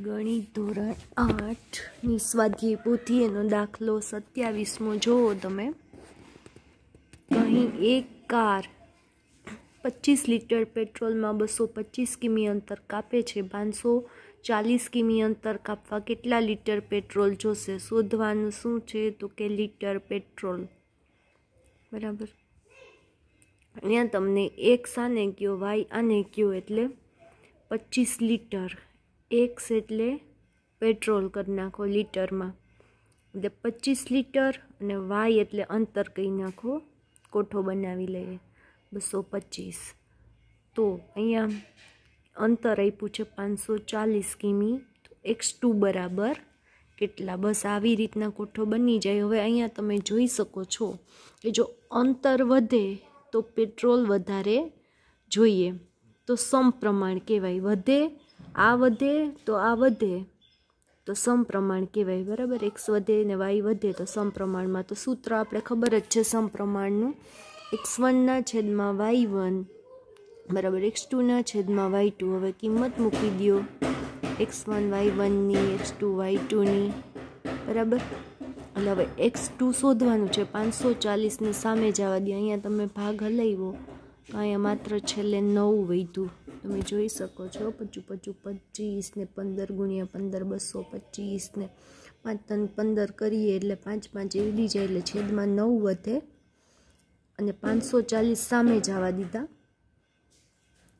ગણિત ધોરણ આઠની સ્વાધ્યાય પોથી એનો દાખલો સત્યાવીસમો જુઓ તમે અહીં એક કાર પચીસ લીટર પેટ્રોલમાં બસો પચીસ કિમી અંતર કાપે છે પાંચસો ચાલીસ કિમી અંતર કાપવા કેટલા લીટર પેટ્રોલ જોશે શોધવાનું શું છે તો કે લીટર પેટ્રોલ બરાબર અહીંયા તમને એક સાને કયો વાય આને કયો એટલે પચીસ લીટર એક્સ એટલે પેટ્રોલ કરી નાખો લીટરમાં એટલે પચીસ લીટર અને વાય એટલે અંતર કહી નાખો કોઠો બનાવી લઈએ બસો પચીસ તો અહીંયા અંતર આપ્યું છે પાંચસો ચાલીસ કિમી એક્સ ટુ બરાબર કેટલા બસ આવી રીતના કોઠો બની જાય હવે અહીંયા તમે જોઈ શકો છો કે જો અંતર વધે તો પેટ્રોલ વધારે જોઈએ તો સમપ્રમાણ કહેવાય વધે આ વધે તો આ વધે તો સમપ્રમાણ કહેવાય બરાબર એક્સ વધે ને વાય વધે તો સમપ્રમાણમાં તો સૂત્ર આપણે ખબર જ છે સમપ્રમાણનું એક્સ વનના છેદમાં વાય વન બરાબર એક્સ ટુના છેદમાં વાય ટુ હવે કિંમત મૂકી દો એક્સ વન વાય વનની એક્સ ટુ વાય ટુની બરાબર એટલે હવે એક્સ ટુ શોધવાનું છે પાંચસો ચાલીસની સામે જવા દે અહીંયા તમે ભાગ હલાવો તો અહીંયા માત્ર છેલ્લે નવું વધ્યું તમે જોઈ શકો છો પચું પચું પચીસ ને પંદર ગુણ્યા પંદર બસો પચીસ ને પાંચ ત્રણ પંદર કરીએ એટલે પાંચ પાંચ એવડી જાય એટલે છેદમાં નવ વધે અને પાંચસો ચાલીસ સામે જવા દીધા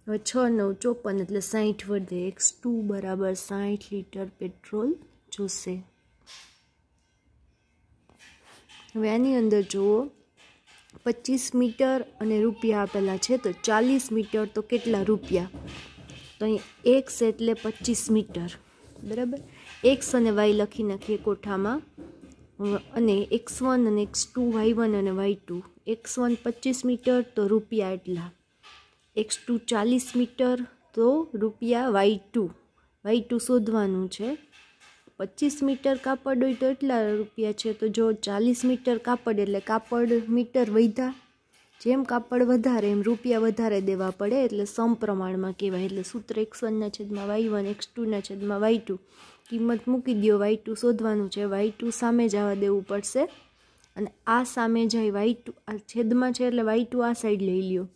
હવે છ નવ ચોપન એટલે સાહીઠ વધે એક્સ ટુ બરાબર સાહીઠ લીટર પેટ્રોલ જોશે હવે આની અંદર જુઓ પચીસ મીટર અને રૂપિયા આપેલા છે તો ચાલીસ મીટર તો કેટલા રૂપિયા તો અહીં એક્સ એટલે પચીસ મીટર બરાબર એક્સ અને વાય લખી નાખીએ કોઠામાં અને એક્સ વન અને એક્સ ટુ વાય વન અને વાય ટુ એક્સ વન પચીસ મીટર તો રૂપિયા એટલા એક્સ ટુ ચાલીસ મીટર તો રૂપિયા વાય ટુ વાય ટુ શોધવાનું છે પચીસ મીટર કાપડ હોય તો એટલા રૂપિયા છે તો જો ચાલીસ મીટર કાપડ એટલે કાપડ મીટર વધ્યા જેમ કાપડ વધારે એમ રૂપિયા વધારે દેવા પડે એટલે સમપ્રમાણમાં કહેવાય એટલે સૂત્ર એક્સ વનના છેદમાં વાય વન એક્સ ટુના છેદમાં વાય ટુ કિંમત મૂકી દો વાય ટુ શોધવાનું છે વાય ટુ સામે જવા દેવું પડશે અને આ સામે જાય વાય ટુ આ છેદમાં છે એટલે વાય ટુ આ સાઈડ લઈ લ્યો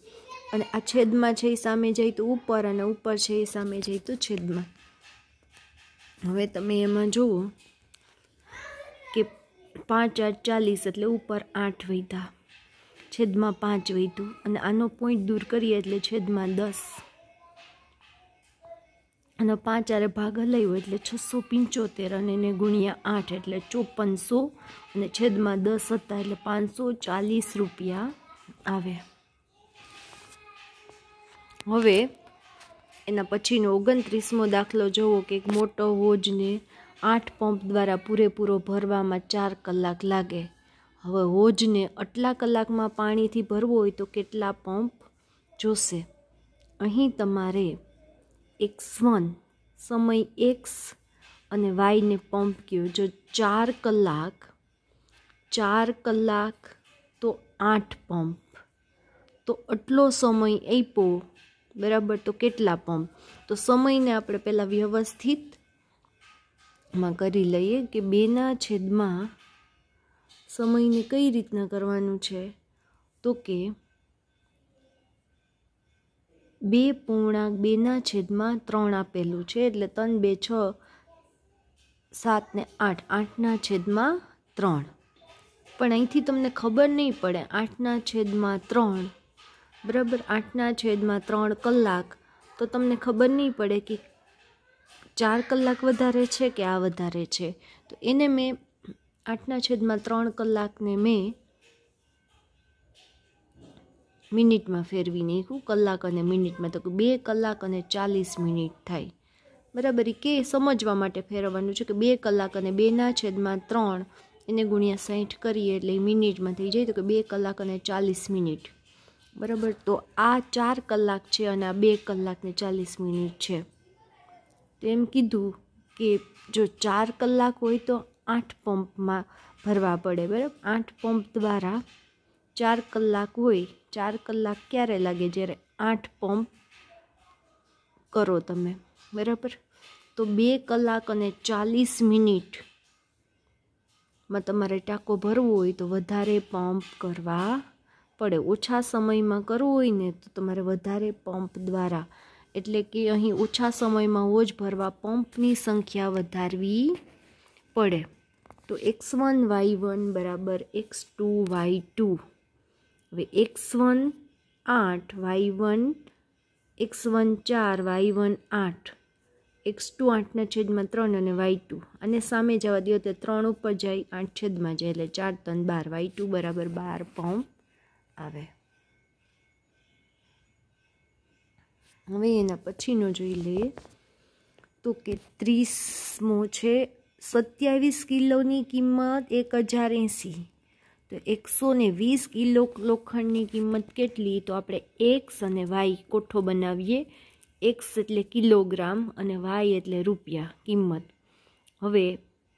અને આ છેદમાં છે એ સામે જાય તો ઉપર અને ઉપર છે એ સામે જાય તો છેદમાં હવે તમે એમાં જુઓ કે પાંચ આઠ ચાલીસ એટલે ઉપર આઠ વૈધા છેદમાં પાંચ વૈધું અને આનો પોઈન્ટ દૂર કરીએ એટલે છેદમાં દસ અને પાંચ આરે ભાગ હલાવ્યો એટલે છસો પંચોતેર અને એને ગુણ્યા આઠ એટલે ચોપનસો અને છેદમાં દસ હતા એટલે પાંચસો ચાલીસ રૂપિયા આવે હવે એના પછીનો ઓગણત્રીસમો દાખલો જોવો કે એક મોટો હોજને આઠ પંપ દ્વારા પૂરેપૂરો ભરવામાં ચાર કલાક લાગે હવે હોજને આટલા કલાકમાં પાણીથી ભરવો હોય તો કેટલા પંપ જોશે અહીં તમારે એક્સ વન સમય એક્સ અને વાયને પંપ કયો જો ચાર કલાક ચાર કલાક તો આઠ પંપ તો આટલો સમય આપ્યો બરાબર તો કેટલા પંપ તો સમયને આપણે પહેલાં વ્યવસ્થિતમાં કરી લઈએ કે બેના છેદમાં સમયને કઈ રીતના કરવાનું છે તો કે બે પૂર્ણાંક બેના છેદમાં ત્રણ આપેલું છે એટલે ત્રણ બે છ સાત ને આઠ આઠના છેદમાં ત્રણ પણ અહીંથી તમને ખબર નહીં પડે આઠના છેદમાં ત્રણ બરાબર આઠના છેદમાં ત્રણ કલાક તો તમને ખબર નહીં પડે કે ચાર કલાક વધારે છે કે આ વધારે છે તો એને મેં આઠના છેદમાં ત્રણ કલાકને મેં મિનિટમાં ફેરવી નાખ્યું કલાક અને મિનિટમાં તો બે કલાક અને ચાલીસ મિનિટ થાય બરાબર કે સમજવા માટે ફેરવવાનું છે કે બે કલાક અને બેના છેદમાં ત્રણ એને ગુણ્યા સાઠ કરીએ એટલે મિનિટમાં થઈ જાય તો કે બે કલાક અને ચાલીસ મિનિટ બરાબર તો આ ચાર કલાક છે અને આ બે કલાકને ચાલીસ મિનિટ છે તો એમ કીધું કે જો ચાર કલાક હોય તો આઠ પંપમાં ભરવા પડે બરાબર આઠ પંપ દ્વારા ચાર કલાક હોય ચાર કલાક ક્યારે લાગે જ્યારે આઠ પંપ કરો તમે બરાબર તો બે કલાક અને ચાલીસ મિનિટમાં તમારે ટાંકો ભરવો હોય તો વધારે પંપ કરવા પડે ઓછા સમયમાં કરવું હોય ને તો તમારે વધારે પંપ દ્વારા એટલે કે અહીં ઓછા સમયમાં હોજ ભરવા પંપની સંખ્યા વધારવી પડે તો એક્સ વન વાય વન બરાબર એક્સ ટુ વાય ટુ હવે એક્સ વન આઠ વાય વન એક્સ વન ચાર વાય વન આઠ એક્સ ટુ આઠના છેદમાં ત્રણ અને વાય ટુ અને સામે જવા દો તો ત્રણ ઉપર જાય આઠ છેદમાં જાય એટલે ચાર ત્રણ બાર વાય ટુ બરાબર બાર પંપ આવે હવે એના પછીનો જોઈ લઈએ તો કે ત્રીસમો છે સત્યાવીસ કિલોની કિંમત એક હજાર એંસી તો એકસો ને વીસ કિલો લોખંડની કિંમત કેટલી તો આપણે એક્સ અને વાય કોઠો બનાવીએ એક્સ એટલે કિલોગ્રામ અને વાય એટલે રૂપિયા કિંમત હવે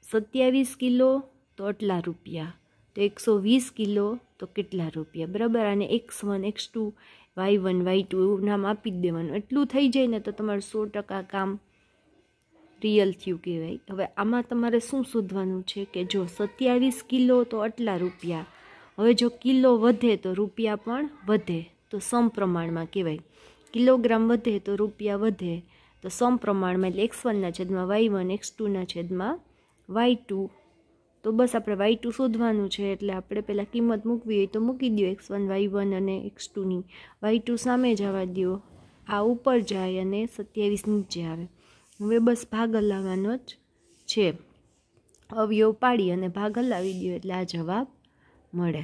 સત્યાવીસ કિલો તો આટલા રૂપિયા તો એકસો વીસ કિલો તો કેટલા રૂપિયા બરાબર અને X one X two Y one Y two એવું નામ આપી જ દેવાનું એટલું થઈ જાય ને તો તમારું સો ટકા કામ રિયલ થયું કહેવાય હવે આમાં તમારે શું શોધવાનું છે કે જો સત્યાવીસ કિલો તો આટલા રૂપિયા હવે જો કિલો વધે તો રૂપિયા પણ વધે તો સમપ્રમાણમાં કહેવાય કિલોગ્રામ વધે તો રૂપિયા વધે તો સમપ્રમાણમાં એટલે એક્સ વનના છેદમાં વાય વન એક્સ ટુના છેદમાં વાય ટુ તો બસ આપણે વાય ટુ શોધવાનું છે એટલે આપણે પહેલાં કિંમત મૂકવી હોય તો મૂકી દો એક્સ વન વાય વન અને એક્સ ટુની વાય ટુ સામે જવા દો આ ઉપર જાય અને સત્યાવીસ નીચે આવે હવે બસ ભાગ હલાવવાનો જ છે અવયવ પાડી અને ભાગ હલાવી દો એટલે આ જવાબ મળે